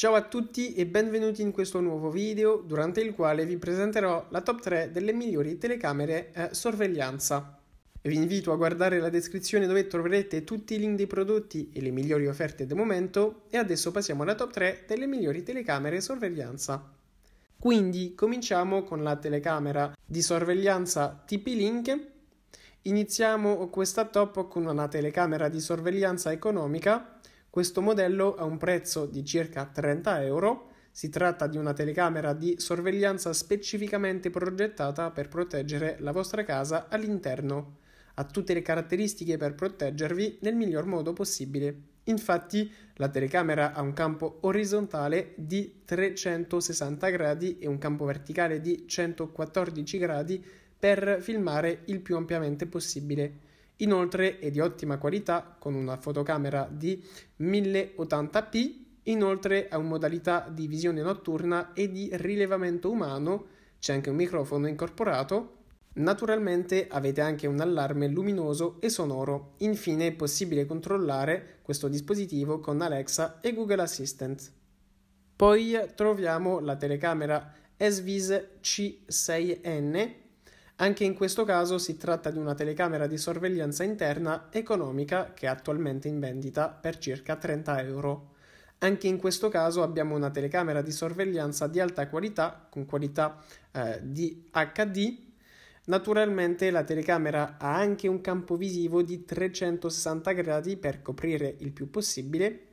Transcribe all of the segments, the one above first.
Ciao a tutti e benvenuti in questo nuovo video durante il quale vi presenterò la top 3 delle migliori telecamere eh, sorveglianza. Vi invito a guardare la descrizione dove troverete tutti i link dei prodotti e le migliori offerte del momento e adesso passiamo alla top 3 delle migliori telecamere sorveglianza. Quindi cominciamo con la telecamera di sorveglianza TP-Link. Iniziamo questa top con una telecamera di sorveglianza economica questo modello ha un prezzo di circa 30 euro. Si tratta di una telecamera di sorveglianza specificamente progettata per proteggere la vostra casa all'interno. Ha tutte le caratteristiche per proteggervi nel miglior modo possibile. Infatti la telecamera ha un campo orizzontale di 360 gradi e un campo verticale di 114 gradi per filmare il più ampiamente possibile. Inoltre è di ottima qualità con una fotocamera di 1080p, inoltre ha una modalità di visione notturna e di rilevamento umano, c'è anche un microfono incorporato. Naturalmente avete anche un allarme luminoso e sonoro. Infine è possibile controllare questo dispositivo con Alexa e Google Assistant. Poi troviamo la telecamera SVIS C6N anche in questo caso si tratta di una telecamera di sorveglianza interna economica che è attualmente in vendita per circa 30 euro. Anche in questo caso abbiamo una telecamera di sorveglianza di alta qualità con qualità eh, di HD. Naturalmente la telecamera ha anche un campo visivo di 360 gradi per coprire il più possibile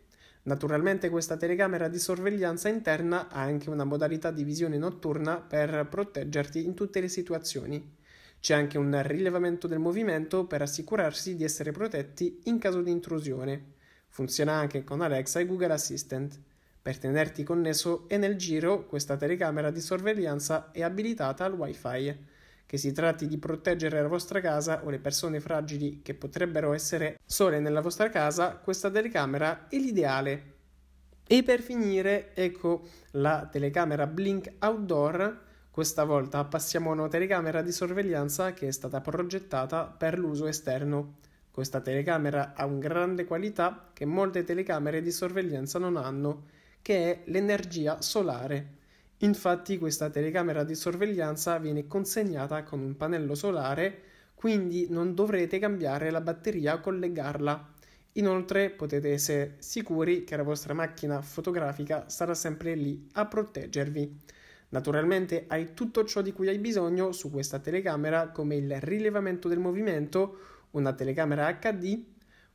Naturalmente questa telecamera di sorveglianza interna ha anche una modalità di visione notturna per proteggerti in tutte le situazioni. C'è anche un rilevamento del movimento per assicurarsi di essere protetti in caso di intrusione. Funziona anche con Alexa e Google Assistant. Per tenerti connesso e nel giro, questa telecamera di sorveglianza è abilitata al Wi-Fi che si tratti di proteggere la vostra casa o le persone fragili che potrebbero essere sole nella vostra casa, questa telecamera è l'ideale. E per finire, ecco la telecamera Blink Outdoor. Questa volta passiamo a una telecamera di sorveglianza che è stata progettata per l'uso esterno. Questa telecamera ha un grande qualità che molte telecamere di sorveglianza non hanno, che è l'energia solare. Infatti questa telecamera di sorveglianza viene consegnata con un pannello solare, quindi non dovrete cambiare la batteria o collegarla. Inoltre potete essere sicuri che la vostra macchina fotografica sarà sempre lì a proteggervi. Naturalmente hai tutto ciò di cui hai bisogno su questa telecamera come il rilevamento del movimento, una telecamera HD,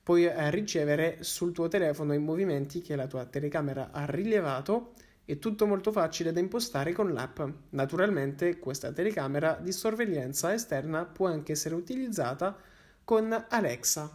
puoi eh, ricevere sul tuo telefono i movimenti che la tua telecamera ha rilevato è tutto molto facile da impostare con l'app. Naturalmente questa telecamera di sorveglianza esterna può anche essere utilizzata con Alexa.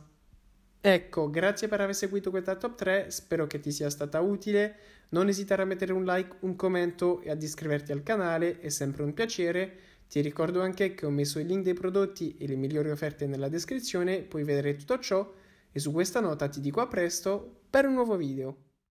Ecco, grazie per aver seguito questa top 3, spero che ti sia stata utile. Non esitare a mettere un like, un commento e ad iscriverti al canale, è sempre un piacere. Ti ricordo anche che ho messo il link dei prodotti e le migliori offerte nella descrizione, puoi vedere tutto ciò e su questa nota ti dico a presto per un nuovo video.